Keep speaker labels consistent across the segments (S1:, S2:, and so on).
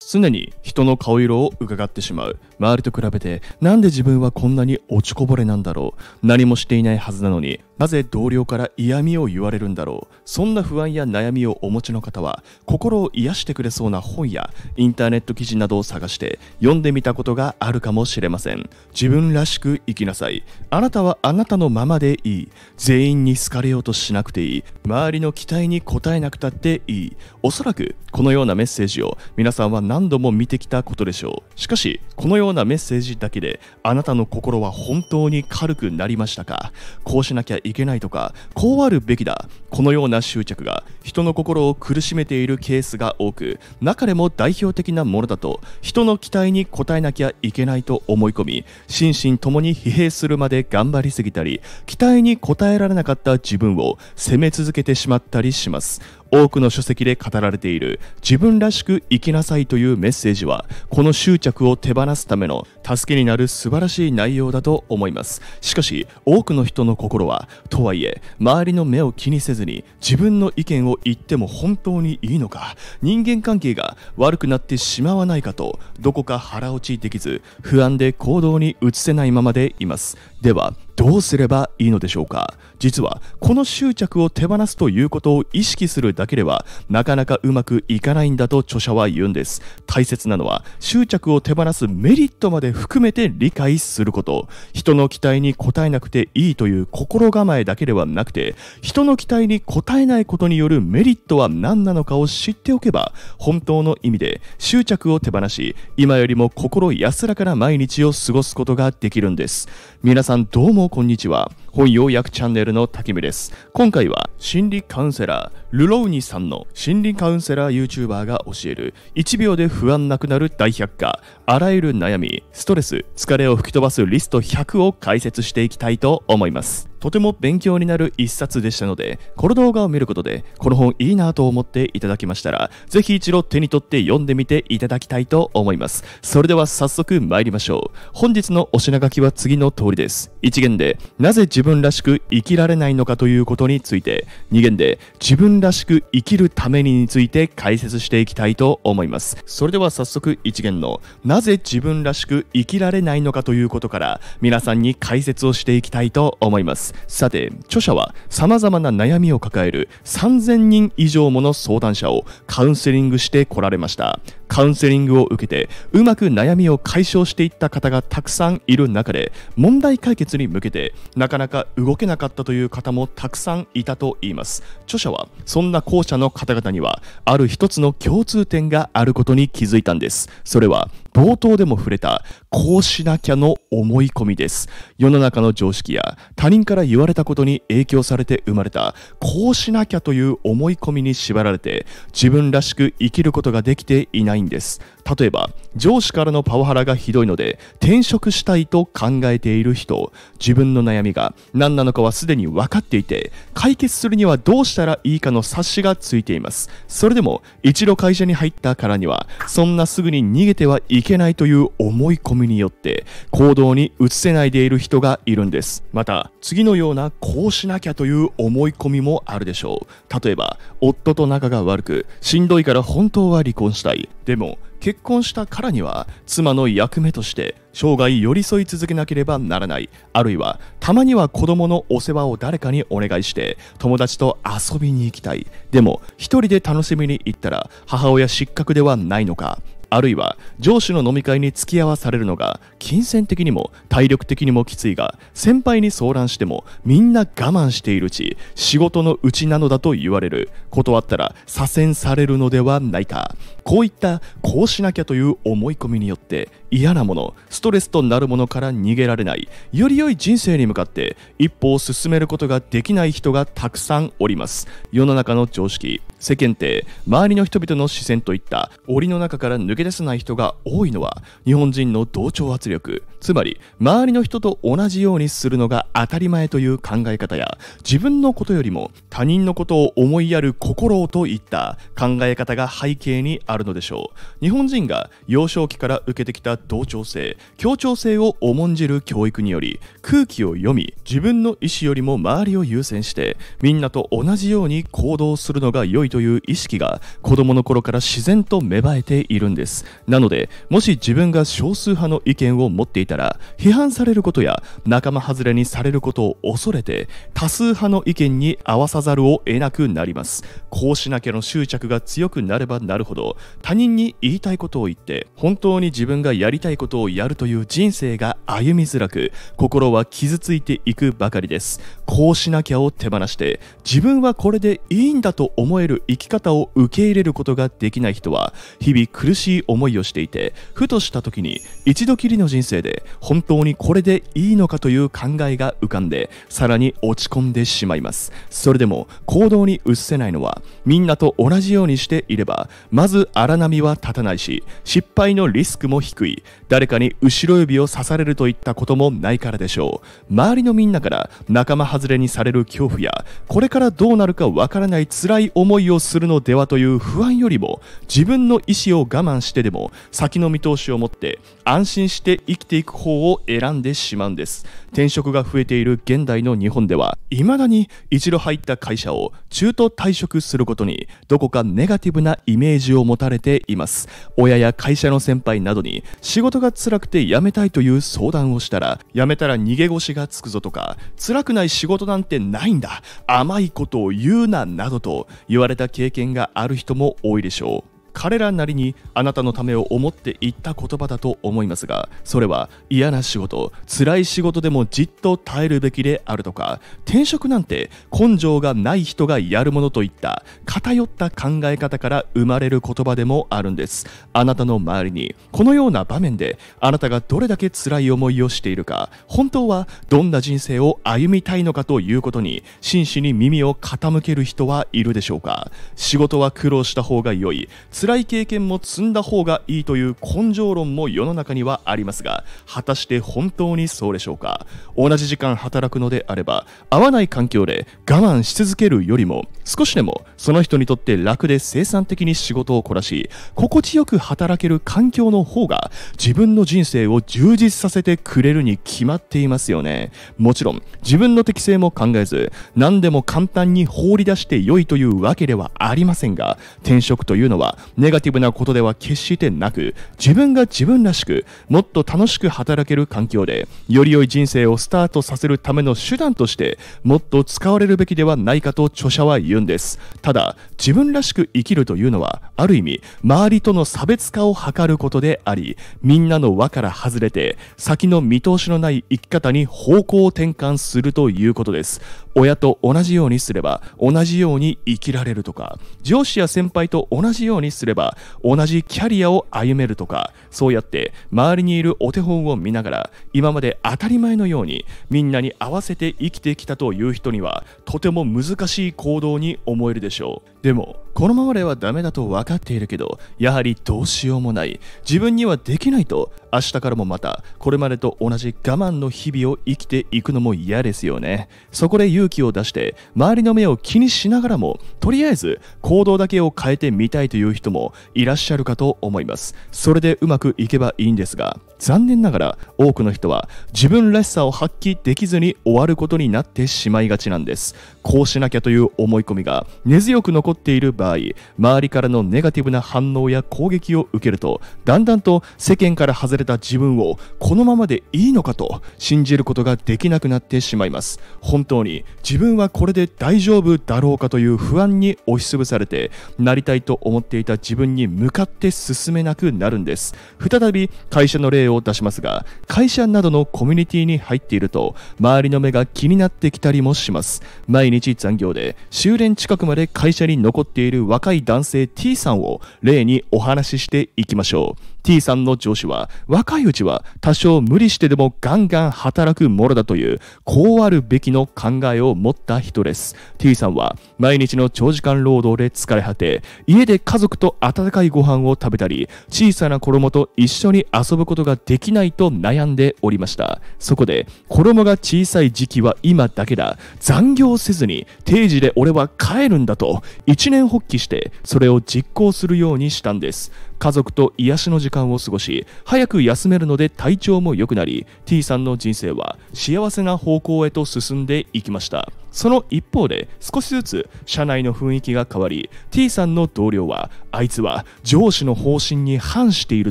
S1: 常に人の顔色を伺ってしまう周りと比べてなんで自分はこんなに落ちこぼれなんだろう何もしていないはずなのになぜ同僚から嫌味を言われるんだろうそんな不安や悩みをお持ちの方は心を癒してくれそうな本やインターネット記事などを探して読んでみたことがあるかもしれません自分らしく生きなさいあなたはあなたのままでいい全員に好かれようとしなくていい周りの期待に応えなくたっていいおそらくこのようなメッセージを皆さんは何度も見てきたことでしょうしかしこのようようなメッセージだけであなたの心は本当に軽くなりましたかこうしなきゃいけないとかこうあるべきだこのような執着が人の心を苦しめているケースが多く中でも代表的なものだと人の期待に応えなきゃいけないと思い込み心身ともに疲弊するまで頑張りすぎたり期待に応えられなかった自分を責め続けてしまったりします多くの書籍で語られている自分らしく生きなさいというメッセージはこの執着を手放すためための助けになる素晴らしい内容だと思いますしかし多くの人の心はとはいえ周りの目を気にせずに自分の意見を言っても本当にいいのか人間関係が悪くなってしまわないかとどこか腹落ちできず不安で行動に移せないままでいますではどうすればいいのでしょうか実はこの執着を手放すということを意識するだけではなかなかうまくいかないんだと著者は言うんです大切なのは執着を手放すメリットまで含めて理解すること人の期待に応えなくていいという心構えだけではなくて人の期待に応えないことによるメリットは何なのかを知っておけば本当の意味で執着を手放し今よりも心安らかな毎日を過ごすことができるんです皆さんどうもこんにちは。本要約チャンネルの滝見です。今回は心理カウンセラー、ルローニさんの心理カウンセラー YouTuber が教える1秒で不安なくなる大百科、あらゆる悩み、ストレス、疲れを吹き飛ばすリスト100を解説していきたいと思います。とても勉強になる一冊でしたので、この動画を見ることで、この本いいなと思っていただきましたら、ぜひ一度手に取って読んでみていただきたいと思います。それでは早速参りましょう。本日のお品書きは次の通りです。1限で、なぜ自分らしく生きられないのかということについて2限で自分らしく生きるためにについて解説していきたいと思いますそれでは早速1限のなぜ自分らしく生きられないのかということから皆さんに解説をしていきたいと思いますさて著者は様々な悩みを抱える3000人以上もの相談者をカウンセリングしてこられましたカウンセリングを受けてうまく悩みを解消していった方がたくさんいる中で問題解決に向けてなかなかか動けなかったという方もたくさんいたといいます著者はそんな後者の方々にはある一つの共通点があることに気づいたんですそれは冒頭でも触れた、こうしなきゃの思い込みです。世の中の常識や他人から言われたことに影響されて生まれた、こうしなきゃという思い込みに縛られて、自分らしく生きることができていないんです。例えば、上司からのパワハラがひどいので、転職したいと考えている人、自分の悩みが何なのかはすでに分かっていて、解決するにはどうしたらいいかの冊子がついています。それでも、一度会社に入ったからには、そんなすぐに逃げてはいけないという思い込みによって行動に移せないでいる人がいるんですまた次のようなこうしなきゃという思い込みもあるでしょう例えば夫と仲が悪くしんどいから本当は離婚したいでも結婚したからには妻の役目として生涯寄り添い続けなければならないあるいはたまには子供のお世話を誰かにお願いして友達と遊びに行きたいでも一人で楽しみに行ったら母親失格ではないのかあるいは上司の飲み会に付き合わされるのが金銭的にも体力的にもきついが先輩に相談してもみんな我慢しているうち仕事のうちなのだと言われる断ったら左遷されるのではないかこういったこうしなきゃという思い込みによって嫌なものストレスとなるものから逃げられないより良い人生に向かって一歩を進めることができない人がたくさんおります世の中の常識世間体周りの人々の視線といった檻の中から抜け出せない人が多いのは日本人の同調圧力つまり周りの人と同じようにするのが当たり前という考え方や自分のことよりも他人のことを思いやる心といった考え方が背景にあるのでしょう日本人が幼少期から受けてきた同調性協調性を重んじる教育により空気を読み自分の意思よりも周りを優先してみんなと同じように行動するのが良いという意識が子供の頃から自然と芽生えているんですなのでもし自分が少数派の意見を持っていたら批判されることや仲間外れにされることを恐れて多数派の意見に合わさざるを得なくなりますこうしなきゃの執着が強くなればなるほど他人に言いたいことを言って本当に自分がややりたいことをやるという人生が歩みづらく心は傷ついていくばかりですこうしなきゃを手放して自分はこれでいいんだと思える生き方を受け入れることができない人は日々苦しい思いをしていてふとした時に一度きりの人生で本当にこれでいいのかという考えが浮かんでさらに落ち込んでしまいますそれでも行動に移せないのはみんなと同じようにしていればまず荒波は立たないし失敗のリスクも低い誰かに後ろ指を刺されるといったこともないからでしょう周りのみんなから仲間外れにされる恐怖やこれからどうなるかわからない辛い思いをするのではという不安よりも自分の意思を我慢してでも先の見通しを持って安心して生きていく方を選んでしまうんです転職が増えている現代の日本では未だに一度入った会社を中途退職することにどこかネガティブなイメージを持たれています親や会社の先輩などに仕事が辛くて辞めたいという相談をしたら辞めたら逃げ腰がつくぞとか辛くない仕事なんてないんだ甘いことを言うななどと言われた経験がある人も多いでしょう彼らなりにあなたのためを思って言った言葉だと思いますがそれは嫌な仕事辛い仕事でもじっと耐えるべきであるとか転職なんて根性がない人がやるものといった偏った考え方から生まれる言葉でもあるんですあなたの周りにこのような場面であなたがどれだけ辛い思いをしているか本当はどんな人生を歩みたいのかということに真摯に耳を傾ける人はいるでしょうか仕事は苦労した方が良い辛辛い経験も積んだ方がいいという根性論も世の中にはありますが果たして本当にそうでしょうか同じ時間働くのであれば合わない環境で我慢し続けるよりも少しでもその人にとって楽で生産的に仕事をこなし心地よく働ける環境の方が自分の人生を充実させてくれるに決まっていますよねもちろん自分の適性も考えず何でも簡単に放り出して良いというわけではありませんが転職というのはネガティブなことでは決してなく、自分が自分らしく、もっと楽しく働ける環境で、より良い人生をスタートさせるための手段として、もっと使われるべきではないかと著者は言うんです。ただ、自分らしく生きるというのは、ある意味、周りとの差別化を図ることであり、みんなの輪から外れて、先の見通しのない生き方に方向転換するということです。親と同じようにすれば同じように生きられるとか上司や先輩と同じようにすれば同じキャリアを歩めるとかそうやって周りにいるお手本を見ながら今まで当たり前のようにみんなに合わせて生きてきたという人にはとても難しい行動に思えるでしょうでもこのままではダメだと分かっているけどやはりどうしようもない自分にはできないと明日からもまたこれまでと同じ我慢の日々を生きていくのも嫌ですよねそこで勇勇気を出して周りの目を気にしながらもとりあえず行動だけを変えてみたいという人もいらっしゃるかと思いますそれでうまくいけばいいんですが残念ながら多くの人は自分らしさを発揮できずに終わることになってしまいがちなんですこうしなきゃという思い込みが根強く残っている場合周りからのネガティブな反応や攻撃を受けるとだんだんと世間から外れた自分をこのままでいいのかと信じることができなくなってしまいます本当に自分はこれで大丈夫だろうかという不安に押しつぶされてなりたいと思っていた自分に向かって進めなくなるんです再び会社の例声を出しますが、会社などのコミュニティに入っていると、周りの目が気になってきたりもします。毎日残業で、終電近くまで会社に残っている若い男性 T さんを例にお話ししていきましょう。T さんの上司は若いうちは多少無理してでもガンガン働くものだというこうあるべきの考えを持った人です T さんは毎日の長時間労働で疲れ果て家で家族と温かいご飯を食べたり小さな子供と一緒に遊ぶことができないと悩んでおりましたそこで子供が小さい時期は今だけだ残業せずに定時で俺は帰るんだと一念発起してそれを実行するようにしたんです家族と癒しの時間を過ごし早く休めるので体調も良くなり T さんの人生は幸せな方向へと進んでいきましたその一方で少しずつ社内の雰囲気が変わり T さんの同僚はあいつは上司の方針に反している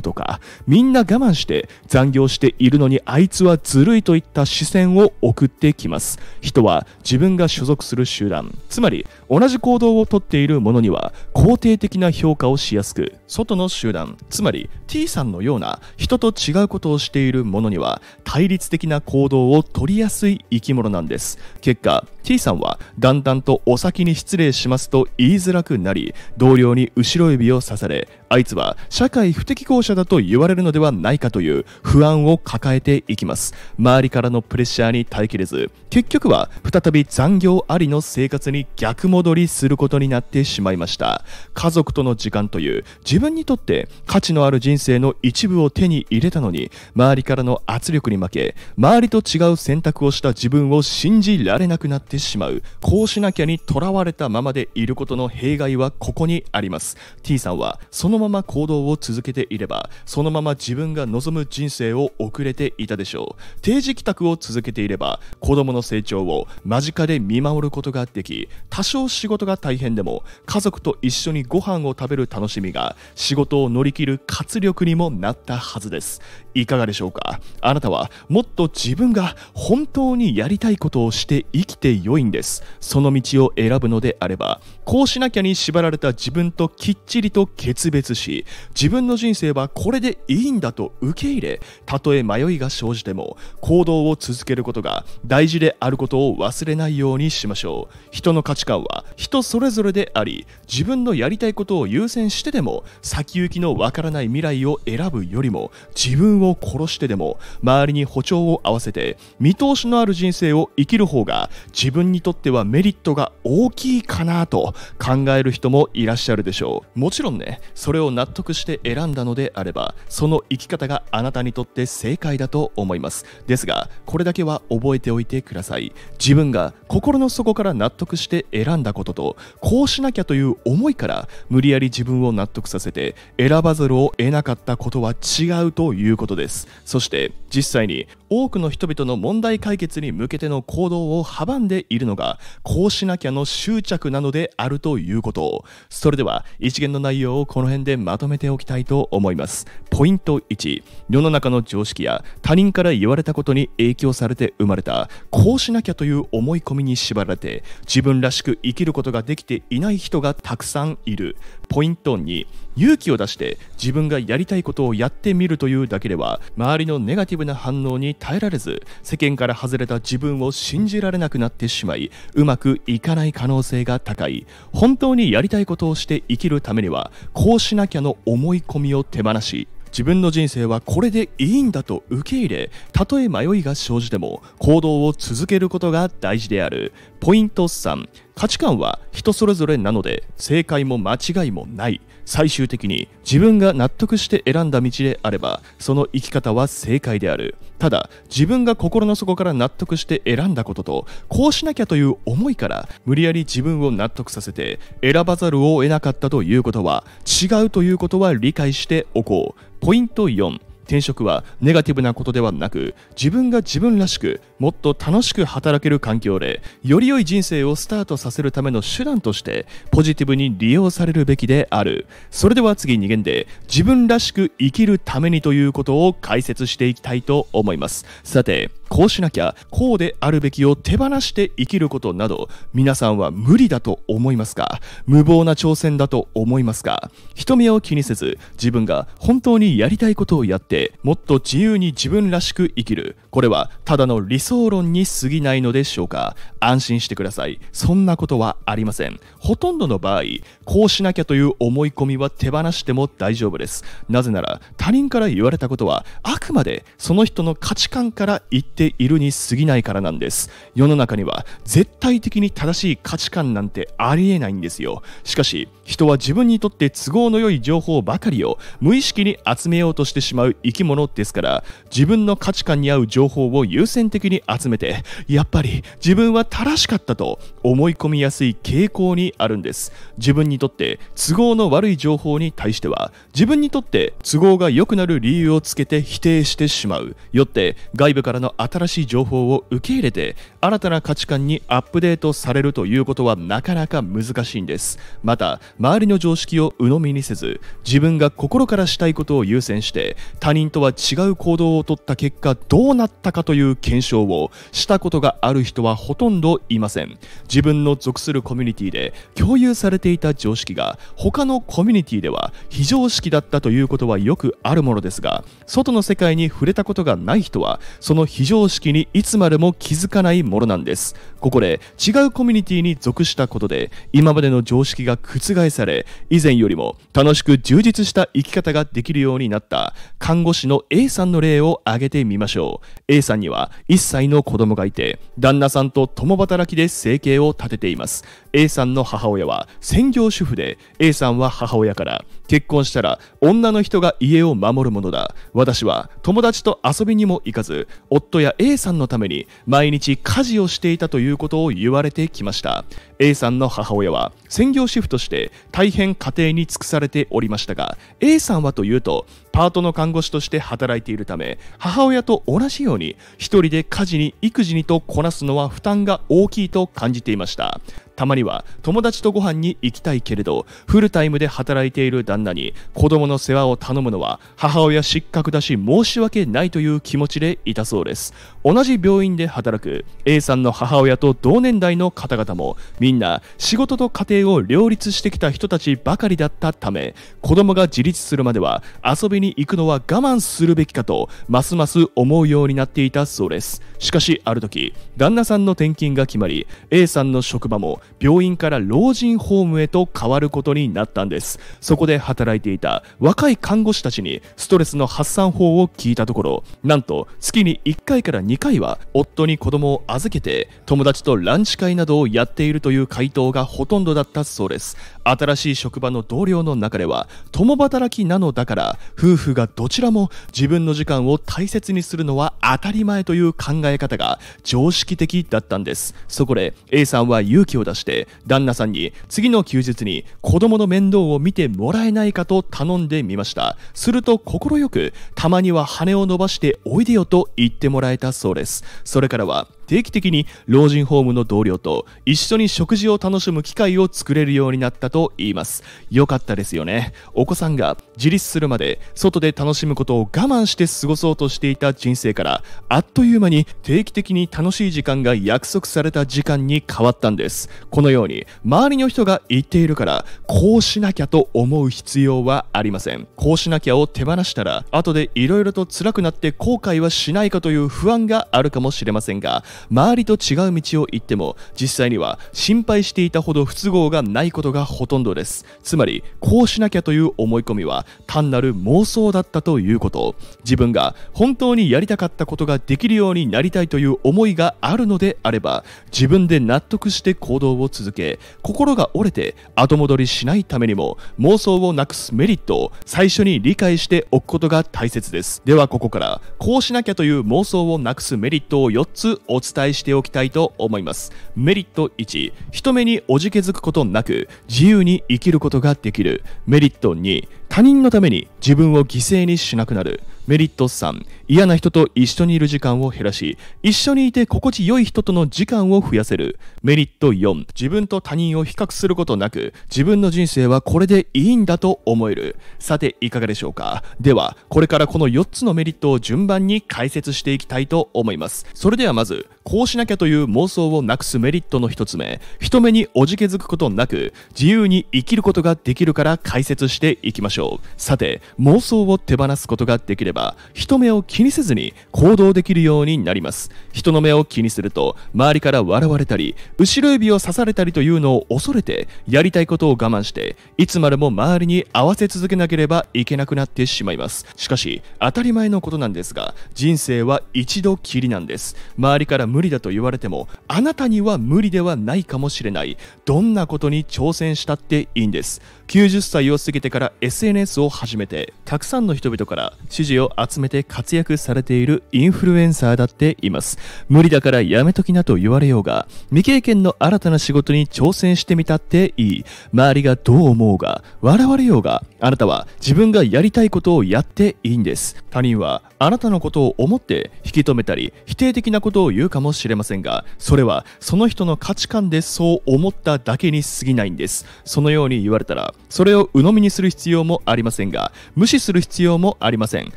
S1: とかみんな我慢して残業しているのにあいつはずるいといった視線を送ってきます人は自分が所属する集団つまり同じ行動をとっている者には肯定的な評価をしやすく外の集団つまり T さんのような人と違うことをしているものには対立的な行動を取りやすい生き物なんです結果 T さんはだんだんとお先に失礼しますと言いづらくなり同僚に後ろ指を刺されあいつは社会不適合者だと言われるのではないかという不安を抱えていきます周りからのプレッシャーに耐えきれず結局は再び残業ありの生活に逆戻りすることになってしまいました家族との時間という自分にとって価値のある人生の一部を手に入れたのに周りからの圧力に負け周りと違う選択をした自分を信じられなくなっててしまうこうしなきゃにとらわれたままでいることの弊害はここにあります T さんはそのまま行動を続けていればそのまま自分が望む人生を遅れていたでしょう定時帰宅を続けていれば子供の成長を間近で見守ることができ多少仕事が大変でも家族と一緒にご飯を食べる楽しみが仕事を乗り切る活力にもなったはずですいかがでしょうかあなたはもっと自分が本当にやりたいことをして生きて良いんですその道を選ぶのであればこうしなきゃに縛られた自分ときっちりと決別し自分の人生はこれでいいんだと受け入れたとえ迷いが生じても行動を続けることが大事であることを忘れないようにしましょう人の価値観は人それぞれであり自分のやりたいことを優先してでも先行きのわからない未来を選ぶよりも自分をを殺してでも周りに歩調を合わせて見通しのある人生を生きる方が自分にとってはメリットが大きいかなと考える人もいらっしゃるでしょうもちろんねそれを納得して選んだのであればその生き方があなたにとって正解だと思いますですがこれだけは覚えておいてください自分が心の底から納得して選んだこととこうしなきゃという思いから無理やり自分を納得させて選ばざるを得なかったことは違うということですそして実際に多くの人々の問題解決に向けての行動を阻んでいるのがこうしなきゃの執着なのであるということそれでは一元の内容をこの辺でまとめておきたいと思いますポイント1世の中の常識や他人から言われたことに影響されて生まれたこうしなきゃという思い込みに縛られて自分らしく生きることができていない人がたくさんいるポイント2勇気を出して自分がやりたいことをやってみるというだけでは周りのネガティブな反応に耐えられず世間から外れた自分を信じられなくなってしまいうまくいかない可能性が高い本当にやりたいことをして生きるためにはこうしなきゃの思い込みを手放し自分の人生はこれでいいんだと受け入れたとえ迷いが生じても行動を続けることが大事であるポイント3価値観は人それぞれなので正解も間違いもない最終的に自分が納得して選んだ道であればその生き方は正解であるただ自分が心の底から納得して選んだこととこうしなきゃという思いから無理やり自分を納得させて選ばざるを得なかったということは違うということは理解しておこうポイント4転職はネガティブなことではなく自分が自分らしくもっと楽しく働ける環境でより良い人生をスタートさせるための手段としてポジティブに利用されるべきであるそれでは次2限で自分らしく生きるためにということを解説していきたいと思いますさてこうしなきゃこうであるべきを手放して生きることなど皆さんは無理だと思いますか無謀な挑戦だと思いますか人目を気にせず自分が本当にやりたいことをやってもっと自由に自分らしく生きるこれはただの理想想論に過ぎないのでしょうか安心してください。そんなことはありません。ほとんどの場合、こうしなきゃという思い込みは手放しても大丈夫です。なぜなら、他人から言われたことは、あくまでその人の価値観から言っているに過ぎないからなんです。世の中には絶対的に正しい価値観なんてありえないんですよ。しかし、人は自分にとって都合の良い情報ばかりを無意識に集めようとしてしまう生き物ですから、自分の価値観に合う情報を優先的にに集めてやっぱり自分は正しかったと思い込みやすい傾向にあるんです自分にとって都合の悪い情報に対しては自分にとって都合が良くなる理由をつけて否定してしまうよって外部からの新しい情報を受け入れて新たな価値観にアップデートされるということはなかなか難しいんですまた周りの常識を鵜呑みにせず自分が心からしたいことを優先して他人とは違う行動をとった結果どうなったかという検証をしたことがある人はほとんどいません自分の属するコミュニティで共有されていた常識が他のコミュニティでは非常識だったということはよくあるものですが外の世界に触れたことがない人はその非常識にいつまでも気づかないものものなんですここで違うコミュニティに属したことで今までの常識が覆され以前よりも楽しく充実した生き方ができるようになった看護師の A さんの例を挙げてみましょう A さんには1歳の子供がいて旦那さんと共働きで生計を立てています A さんの母親は専業主婦で A さんは母親から結婚したら女の人が家を守るものだ私は友達と遊びにも行かず夫や A さんのために毎日家事をしていたということを言われてきました A さんの母親は専業主婦として大変家庭に尽くされておりましたが A さんはというとパートの看護師として働いているため母親と同じように1人で家事に育児にとこなすのは負担が大きいと感じていましたたまには友達とご飯に行きたいけれどフルタイムで働いている旦那に子供の世話を頼むのは母親失格だし申し訳ないという気持ちでいたそうです同じ病院で働く A さんの母親と同年代の方々もみんな仕事と家庭を両立してきた人たちばかりだったため子供が自立するまでは遊びにに行くのは我慢するべきかとますます思うようになっていたそうですしかしある時旦那さんの転勤が決まり A さんの職場も病院から老人ホームへと変わることになったんですそこで働いていた若い看護師たちにストレスの発散法を聞いたところなんと月に1回から2回は夫に子供を預けて友達とランチ会などをやっているという回答がほとんどだったそうです新しい職場の同僚の中では共働きなのだから夫夫婦がどちらも自分の時間を大切にするのは当たり前という考え方が常識的だったんですそこで A さんは勇気を出して旦那さんに次の休日に子供の面倒を見てもらえないかと頼んでみましたすると快くたまには羽を伸ばしておいでよと言ってもらえたそうですそれからは定期的に老人ホームの同僚と一緒に食事を楽しむ機会を作れるようになったと言います良かったですよねお子さんが自立するまで外で楽しむことを我慢して過ごそうとしていた人生からあっという間に定期的に楽しい時間が約束された時間に変わったんですこのように周りの人が言っているからこうしなきゃと思う必要はありませんこうしなきゃを手放したら後で色々と辛くなって後悔はしないかという不安があるかもしれませんが周りと違う道を行っても実際には心配していたほど不都合がないことがほとんどですつまりこうしなきゃという思い込みは単なる妄想だったということ自分が本当にやりたかったことができるようになりたいという思いがあるのであれば自分で納得して行動を続け心が折れて後戻りしないためにも妄想をなくすメリットを最初に理解しておくことが大切ですではここからこうしなきゃという妄想をなくすメリットを4つお伝伝えしておきたいと思います。メリット1、人目におじけづくことなく自由に生きることができる。メリット2、他人のために自分を犠牲にしなくなる。メリット3、嫌な人と一緒にいる時間を減らし、一緒にいて心地よい人との時間を増やせる。メリット4、自分と他人を比較することなく、自分の人生はこれでいいんだと思える。さて、いかがでしょうかでは、これからこの4つのメリットを順番に解説していきたいと思います。それではまず、こうしなきゃという妄想をなくすメリットの1つ目、人目におじけづくことなく、自由に生きることができるから解説していきましょう。さて、妄想を手放すことができれば、ば人目を気にせずに行動できるようになります人の目を気にすると周りから笑われたり後ろ指を刺されたりというのを恐れてやりたいことを我慢していつまでも周りに合わせ続けなければいけなくなってしまいますしかし当たり前のことなんですが人生は一度きりなんです周りから無理だと言われてもあなたには無理ではないかもしれないどんなことに挑戦したっていいんです90歳を過ぎてから SNS を始めてたくさんの人々から支持をを集めて活躍されているインフルエンサーだっています。無理だからやめときなと言われようが、未経験の新たな仕事に挑戦してみたっていい。周りがどう思うが、笑われようが、あなたは自分がやりたいことをやっていいんです。他人はあなたのことを思って引き止めたり否定的なことを言うかもしれませんが、それはその人の価値観でそう思っただけに過ぎないんです。そのように言われたら、それを鵜呑みにする必要もありませんが、無視する必要もありません。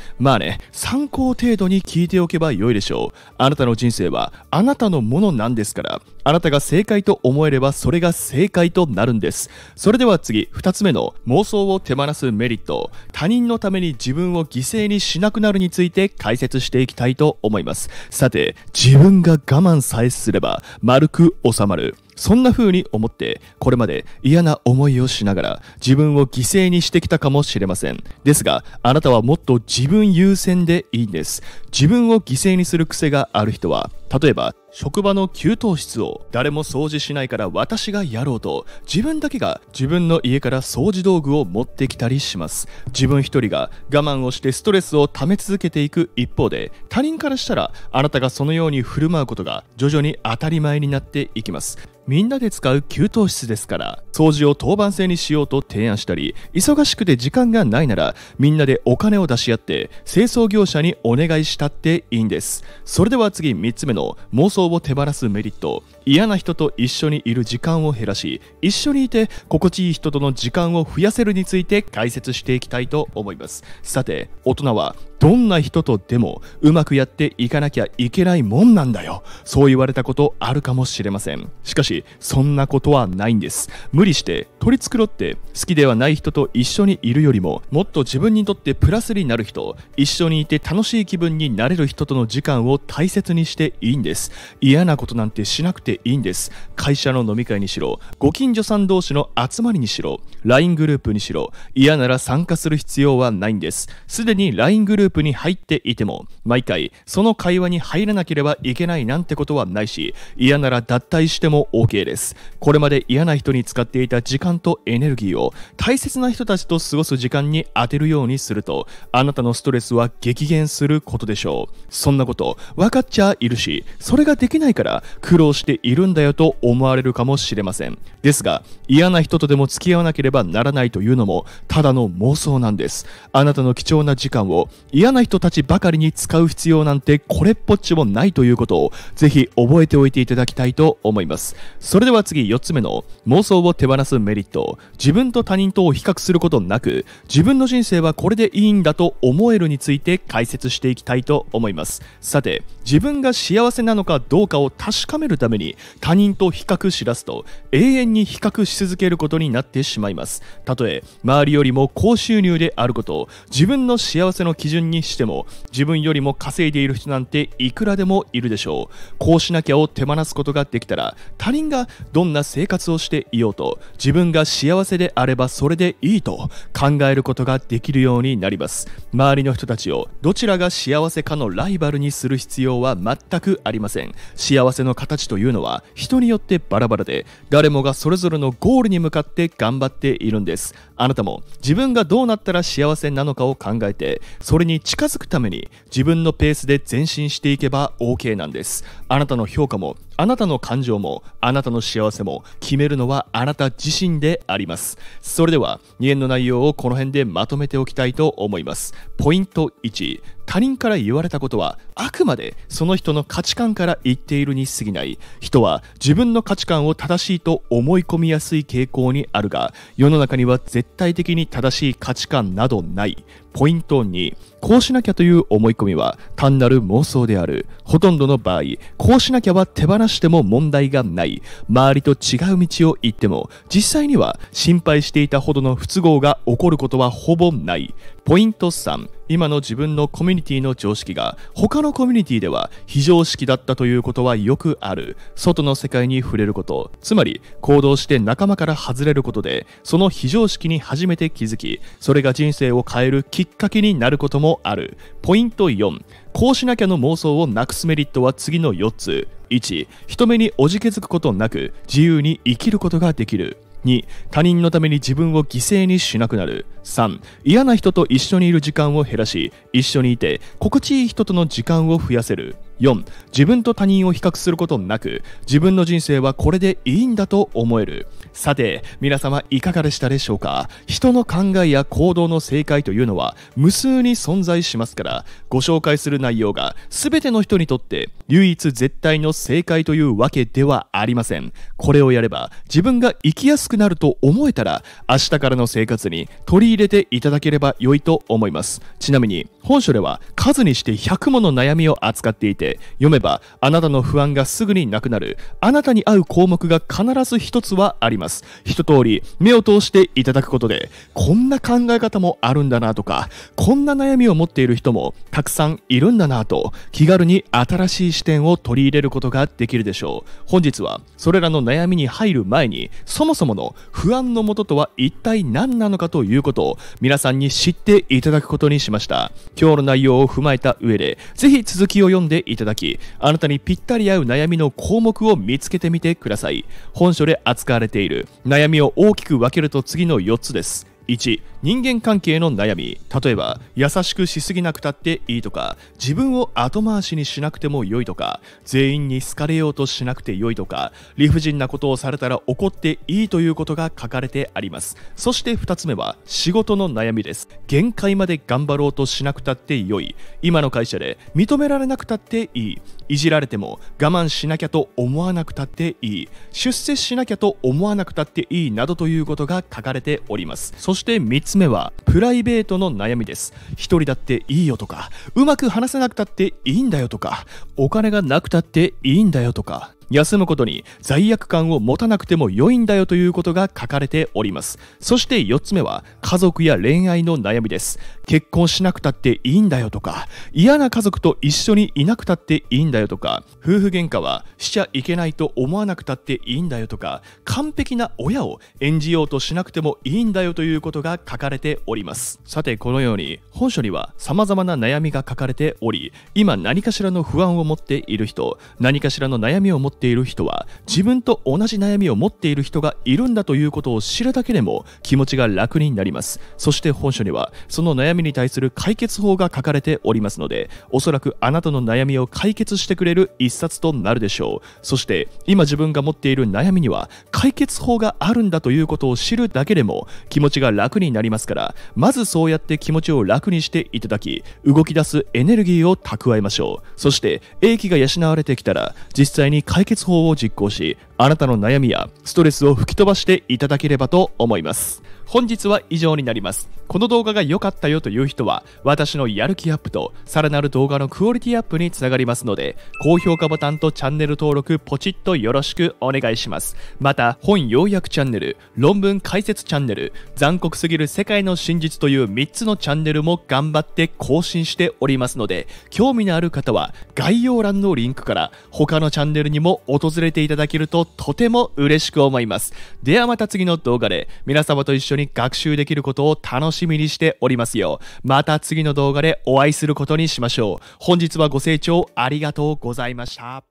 S1: まあね、参考程度に聞いておけば良いでしょう。あなたの人生はあなたのものなんですから、あなたが正解と思えればそれが正解となるんです。それでは次、2つ目の妄想を手放話すメリット他人のために自分を犠牲にしなくなるについて解説していきたいと思いますさて自分が我慢さえすれば丸く収まるそんな風に思ってこれまで嫌な思いをしながら自分を犠牲にしてきたかもしれませんですがあなたはもっと自分優先でいいんです自分を犠牲にする癖がある人は例えば職場の給湯室を誰も掃除しないから私がやろうと自分だけが自分の家から掃除道具を持ってきたりします自分一人が我慢をしてストレスを溜め続けていく一方で他人からしたらあなたがそのように振る舞うことが徐々に当たり前になっていきますみんなで使う給湯室ですから掃除を当番制にしようと提案したり忙しくて時間がないならみんなでお金を出し合って清掃業者にお願いしたっていいんですそれでは次3つ目のの妄想を手放すメリット嫌な人と一緒にいる時間を減らし一緒にいて心地いい人との時間を増やせるについて解説していきたいと思いますさて大人はどんな人とでもうまくやっていかなきゃいけないもんなんだよそう言われたことあるかもしれませんしかしそんなことはないんです無理して取り繕って好きではない人と一緒にいるよりももっと自分にとってプラスになる人一緒にいて楽しい気分になれる人との時間を大切にしていいいんです。嫌なことなんてしなくていいんです。会社の飲み会にしろ、ご近所さん同士の集まりにしろ、LINE グループにしろ、嫌なら参加する必要はないんです。すでに LINE グループに入っていても、毎回その会話に入らなければいけないなんてことはないし、嫌なら脱退しても OK です。これまで嫌な人に使っていた時間とエネルギーを大切な人たちと過ごす時間に充てるようにすると、あなたのストレスは激減することでしょう。そんなこと分かっちゃいるし、それができないから苦労しているんだよと思われるかもしれません。ですが、嫌な人とでも付き合わなければならないというのも、ただの妄想なんです。あなたの貴重な時間を嫌な人たちばかりに使う必要なんてこれっぽっちもないということを、ぜひ覚えておいていただきたいと思います。それでは次4つ目の妄想を手放すメリット。自分と他人とを比較することなく、自分の人生はこれでいいんだと思えるについて解説していきたいと思います。さて、自分が幸幸せなのかどうかを確かめるために他人と比較しだすと永遠に比較し続けることになってしまいますたとえ周りよりも高収入であることを自分の幸せの基準にしても自分よりも稼いでいる人なんていくらでもいるでしょうこうしなきゃを手放すことができたら他人がどんな生活をしていようと自分が幸せであればそれでいいと考えることができるようになります周りの人たちをどちらが幸せかのライバルにする必要は全くありません幸せの形というのは人によってバラバラで誰もがそれぞれのゴールに向かって頑張っているんですあなたも自分がどうなったら幸せなのかを考えてそれに近づくために自分のペースで前進していけば OK なんですあなたの評価もあなたの感情もあなたの幸せも決めるのはあなた自身でありますそれでは2円の内容をこの辺でまとめておきたいと思いますポイント1他人から言われたことはあくまでその人の価値観から言っているに過ぎない人は自分の価値観を正しいと思い込みやすい傾向にあるが世の中には絶対的に正しい価値観などないポイント2こうしなきゃという思い込みは単なる妄想であるほとんどの場合こうしなきゃは手放しても問題がない、周りと違う道を行っても、実際には心配していたほどの不都合が起こることはほぼない。ポイント3、今の自分のコミュニティの常識が他のコミュニティでは非常識だったということはよくある外の世界に触れることつまり行動して仲間から外れることでその非常識に初めて気づきそれが人生を変えるきっかけになることもあるポイント4こうしなきゃの妄想をなくすメリットは次の4つ1人目におじけづくことなく自由に生きることができる2他人のために自分を犠牲にしなくなる3嫌な人と一緒にいる時間を減らし一緒にいて心地いい人との時間を増やせる4自分と他人を比較することなく自分の人生はこれでいいんだと思えるさて皆様いかがでしたでしょうか人の考えや行動の正解というのは無数に存在しますからご紹介する内容が全ての人にとって唯一絶対の正解というわけではありませんこれをやれば自分が生きやすくなると思えたら明日からの生活に取り入れ入れていただければ良いと思いますちなみに本書では数にして100もの悩みを扱っていて読めばあなたの不安がすぐになくなるあなたに合う項目が必ず1つはあります一通り目を通していただくことでこんな考え方もあるんだなとかこんな悩みを持っている人もたくさんいるんだなと気軽に新しい視点を取り入れることができるでしょう本日はそれらの悩みに入る前にそもそもの不安のもととは一体何なのかということと皆さんに知っていただくことにしました。今日の内容を踏まえた上で、ぜひ続きを読んでいただき、あなたにぴったり合う悩みの項目を見つけてみてください。本書で扱われている悩みを大きく分けると次の4つです。1人間関係の悩み例えば優しくしすぎなくたっていいとか自分を後回しにしなくても良いとか全員に好かれようとしなくて良いとか理不尽なことをされたら怒っていいということが書かれてありますそして2つ目は仕事の悩みです限界まで頑張ろうとしなくたって良い今の会社で認められなくたっていいいじられても我慢しなきゃと思わなくたっていい出世しなきゃと思わなくたっていいなどということが書かれておりますそして3つ目はプライベートの悩みです1人だっていいよとかうまく話せなくたっていいんだよとかお金がなくたっていいんだよとか休むことに罪悪感を持たなくても良いんだよということが書かれております。そして4つ目は家族や恋愛の悩みです。結婚しなくたっていいんだよとか、嫌な家族と一緒にいなくたっていいんだよとか、夫婦喧嘩はしちゃいけないと思わなくたっていいんだよとか、完璧な親を演じようとしなくてもいいんだよということが書かれております。さてこのように本書には様々な悩みが書かれており、今何かしらの不安を持っている人、何かしらの悩みを持ってている人は自分と同じ悩みを持っている人がいるんだということを知るだけでも気持ちが楽になりますそして本書にはその悩みに対する解決法が書かれておりますのでおそらくあなたの悩みを解決してくれる一冊となるでしょうそして今自分が持っている悩みには解決法があるんだということを知るだけでも気持ちが楽になりますからまずそうやって気持ちを楽にしていただき動き出すエネルギーを蓄えましょうそして英気が養われてきたら実際に解決決法を実行し、あなたの悩みやストレスを吹き飛ばしていただければと思います。本日は以上になります。この動画が良かったよという人は、私のやる気アップと、さらなる動画のクオリティアップにつながりますので、高評価ボタンとチャンネル登録ポチッとよろしくお願いします。また、本要約チャンネル、論文解説チャンネル、残酷すぎる世界の真実という3つのチャンネルも頑張って更新しておりますので、興味のある方は概要欄のリンクから他のチャンネルにも訪れていただけるととても嬉しく思います。ではまた次の動画で皆様と一緒にに学習できることを楽しみにしておりますよ。また次の動画でお会いすることにしましょう。本日はご清聴ありがとうございました。